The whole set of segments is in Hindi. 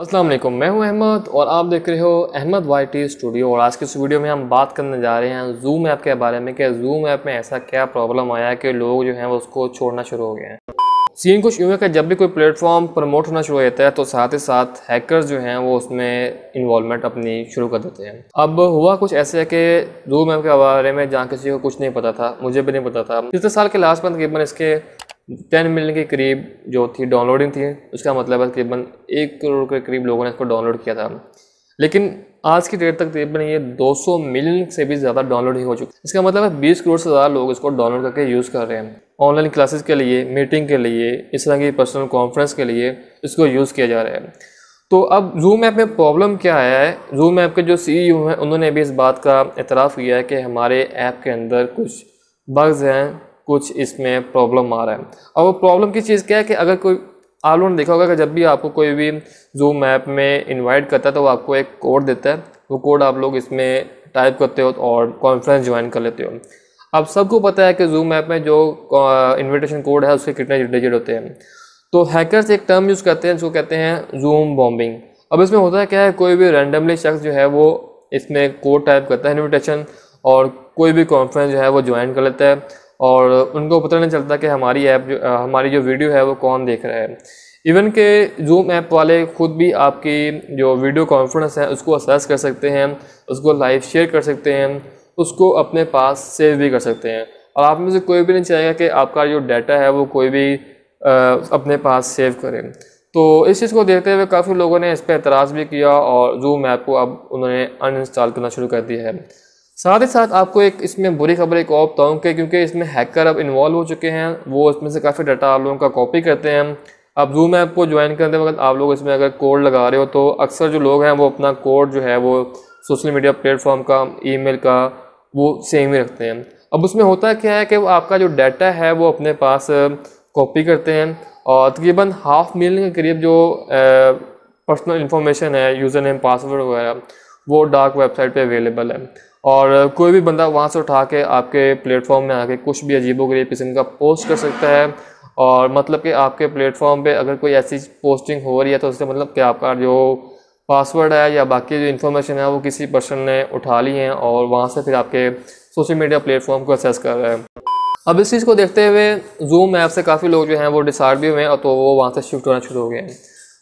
अस्सलाम वालेकुम मैं हूं अहमद और आप देख रहे हो अहमद वाई टी स्टूडियो और आज के इस वीडियो में हम बात करने जा रहे हैं जूम ऐप के बारे में कि जूम ऐप में ऐसा क्या प्रॉब्लम आया कि लोग जो हैं वो उसको छोड़ना शुरू हो गए हैं सीन कुछ यूँ है कि जब भी कोई प्लेटफॉर्म प्रमोट होना शुरू हो जाता है तो साथ ही साथ हैकर्स जो हैं वो उसमें इन्वॉलमेंट अपनी शुरू कर देते हैं अब हुआ कुछ ऐसे है कि जूम ऐप के बारे में जहाँ किसी को कुछ नहीं पता था मुझे भी नहीं पता था पिछले साल के लास्ट में तकरीबन इसके टेन मिलियन के करीब जो थी डाउनलोडिंग थी उसका मतलब है तकरीबन एक करोड़ के करीब लोगों ने इसको डाउनलोड किया था लेकिन आज की डेट तक तकरीबन ये 200 मिलियन से भी ज़्यादा डाउनलोड ही हो चुकी है इसका मतलब है 20 करोड़ से ज़्यादा लोग इसको डाउनलोड करके यूज़ कर रहे हैं ऑनलाइन क्लासेस के लिए मीटिंग के लिए इस तरह की पर्सनल कॉन्फ्रेंस के लिए इसको यूज़ किया जा रहा है तो अब जूम ऐप में प्रॉब्लम क्या है जूम ऐप के जो सी e हैं उन्होंने भी इस बात का एतराफ़ किया है कि हमारे ऐप के अंदर कुछ बग्स हैं कुछ इसमें प्रॉब्लम आ रहा है और वो प्रॉब्लम की चीज़ क्या है कि अगर कोई आप लोगों ने देखा होगा कि जब भी आपको कोई भी जूम ऐप में इनवाइट करता है तो वो आपको एक कोड देता है वो कोड आप लोग इसमें टाइप करते हो और कॉन्फ्रेंस ज्वाइन कर लेते हो अब सबको पता है कि जूम ऐप में जो इन्विटेशन कोड है उसके कितने डिजिट होते हैं तो हैकर्स एक टर्म यूज़ करते हैं जिसको कहते हैं जूम बॉम्बिंग अब इसमें होता है क्या है कोई भी रैंडमली शख्स जो है वो इसमें कोड टाइप करता है इन्विटेशन और कोई भी कॉन्फ्रेंस जो है वो ज्वाइन कर लेता है और उनको पता नहीं चलता कि हमारी ऐप जो हमारी जो वीडियो है वो कौन देख रहा है इवन के जूम ऐप वाले ख़ुद भी आपकी जो वीडियो कॉन्फ्रेंस है उसको असेस कर सकते हैं उसको लाइव शेयर कर सकते हैं उसको अपने पास सेव भी कर सकते हैं और आप में से कोई भी नहीं चाहेगा कि आपका जो डाटा है वो कोई भी आ, अपने पास सेव करें तो इस चीज़ को देखते हुए काफ़ी लोगों ने इस पर एतराज़ भी किया और जूम ऐप को अब उन्होंने अनइंस्टॉल करना शुरू कर दिया है साथ ही साथ आपको एक इसमें बुरी खबर एक और बताऊँ कि क्योंकि इसमें हैकर अब इन्वॉल्व हो चुके हैं वो इसमें से काफ़ी डाटा आप लोगों का कॉपी करते हैं अब जूम ऐप को ज्वाइन करते वक्त आप लोग इसमें अगर कोड लगा रहे हो तो अक्सर जो लोग हैं वो अपना कोड जो है वो सोशल मीडिया प्लेटफॉर्म का ईमेल का वो सेम ही रखते हैं अब उसमें होता क्या है कि वो आपका जो डाटा है वो अपने पास कॉपी करते हैं और तकरीबन हाफ मिलियन के करीब जो पर्सनल इन्फॉर्मेशन है यूज़र नेम पासवर्ड वगैरह वो डार्क वेबसाइट पे अवेलेबल है और कोई भी बंदा वहाँ से उठा के आपके प्लेटफॉर्म में आके कुछ भी अजीबों के लिए किस्म का पोस्ट कर सकता है और मतलब कि आपके प्लेटफॉर्म पे अगर कोई ऐसी पोस्टिंग हो रही है तो उससे मतलब कि आपका जो पासवर्ड है या बाकी जो इन्फॉर्मेशन है वो किसी पर्सन ने उठा ली है और वहाँ से फिर आपके सोशल मीडिया प्लेटफॉर्म को एक्सेस कर रहा है अब इस चीज़ को देखते हुए जूम ऐप से काफ़ी लोग जो हैं वो डिसाइड भी हुए हैं और तो वो वहाँ से शिफ्ट होना शुरू हो गए हैं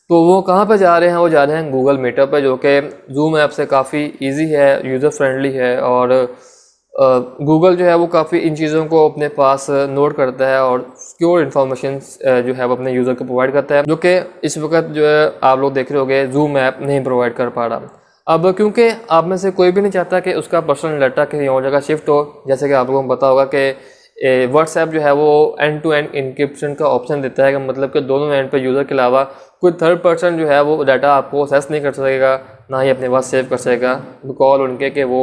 तो वो कहाँ पे जा रहे हैं वो जा रहे हैं गूगल मीटअप पे जो कि जूम ऐप से काफ़ी इजी है यूज़र फ्रेंडली है और गूगल जो है वो काफ़ी इन चीज़ों को अपने पास नोट करता है और सिक्योर इन्फॉर्मेशन जो है वो अपने यूज़र को प्रोवाइड करता है जो कि इस वक्त जो है आप लोग देख रहे गए जूम ऐप नहीं प्रोवाइड कर पा रहा अब क्योंकि आप में से कोई भी नहीं चाहता कि उसका पर्सनल डाटा कहीं और जगह शिफ्ट हो जैसे कि आप लोगों को पता होगा कि व्हाट्सएप जो है वो एंड टू एंड इंक्रिप्शन का ऑप्शन देता है मतलब कि दोनों एंड पे यूज़र के अलावा कोई थर्ड पर्सन जो है वो डाटा आपको सेस नहीं कर सकेगा ना ही अपने पास सेव कर सकेगा बिकॉल उनके कि वो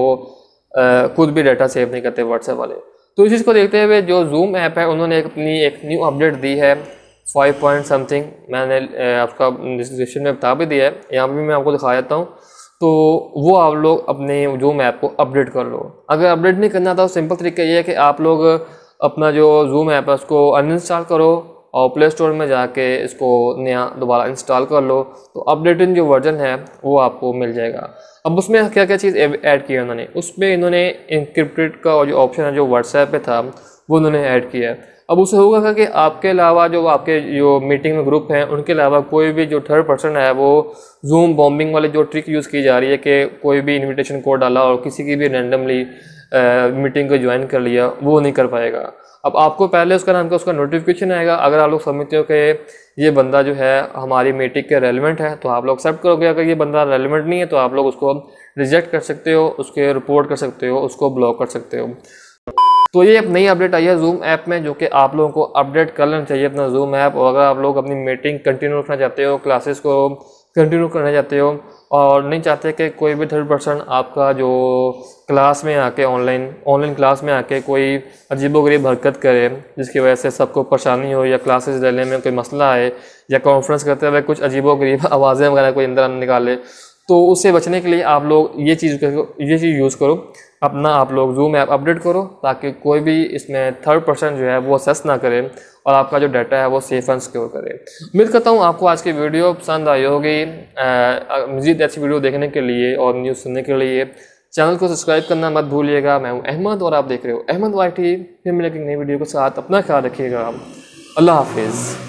खुद भी डाटा सेव नहीं करते व्हाट्सएप वाले तो इस चीज़ को देखते हुए जो जूम ऐप है उन्होंने एक अपनी एक न्यू अपडेट दी है फाइव पॉइंट समथिंग मैंने आपका डिस्क्रिप्शन में बता भी दिया है यहाँ पर भी मैं आपको दिखा देता हूँ तो वो आप लोग अपने जूम ऐप को अपडेट कर लो अगर अपडेट नहीं करना था तो सिंपल तरीका ये है कि आप लोग अपना जो जूम ऐप है उसको अनइंस्टॉल करो और प्ले स्टोर में जाके इसको नया दोबारा इंस्टॉल कर लो तो अपडेटेड जो वर्जन है वो आपको मिल जाएगा अब उसमें क्या क्या चीज़ ऐड की है उन्होंने उसमें इन्होंने इंक्रिप्टेड का जो ऑप्शन है जो व्हाट्सएप पे था वो उन्होंने ऐड किया है अब उसे होगा क्या कि आपके अलावा जो आपके जो मीटिंग में ग्रुप हैं उनके अलावा कोई भी जो थर्ड पर्सन है वो जूम बॉम्बिंग वाले जो ट्रिक यूज़ की जा रही है कि कोई भी इनविटेशन कोड डाला और किसी की भी रैंडमली मीटिंग को ज्वाइन कर लिया वो नहीं कर पाएगा अब आपको पहले उसका नाम का उसका नोटिफिकेशन आएगा अगर आप लोग समझते हो कि ये बंदा जो है हमारी मीटिंग के रेलिवेंट है तो आप लोग एक्सेप्ट करोगे अगर ये बंदा रेलिवेंट नहीं है तो आप लोग उसको रिजेक्ट कर सकते हो उसके रिपोर्ट कर सकते हो उसको ब्लॉक कर सकते हो तो ये एक नई अपडेट आई है जूम ऐप में जो कि आप लोगों को अपडेट कर लेना चाहिए अपना जूम ऐप और अगर आप लोग अपनी मीटिंग कंटिन्यू रखना चाहते हो क्लासेस को कंटिन्यू करना चाहते हो और नहीं चाहते कि कोई भी थर्ड पर्सन आपका जो क्लास में आके ऑनलाइन ऑनलाइन क्लास में आके कोई अजीबोगरीब हरकत करे जिसकी वजह से सबको परेशानी हो या क्लासेस लेने में कोई मसला आए या कॉन्फ्रेंस करते हुए कुछ अजीबोगरीब आवाज़ें वगैरह कोई अंदर निकाले तो उससे बचने के लिए आप लोग ये चीज़ करो ये चीज़ यूज़ करो अपना आप लोग जूम ऐप अपडेट करो ताकि कोई भी इसमें थर्ड पर्सन जो है वो सेस ना करे और आपका जो डाटा है वो सेफ एंड सिक्योर करे उम्मीद करता हूँ आपको आज की वीडियो पसंद आई होगी मजीद अच्छी वीडियो देखने के लिए और न्यूज़ सुनने के लिए चैनल को सब्सक्राइब करना मत भूलिएगा मैं हूँ अहमद और आप देख रहे हो अहमद वाई फिर मिलेगी नई वीडियो के साथ अपना ख्याल रखिएगा अल्लाह हाफिज़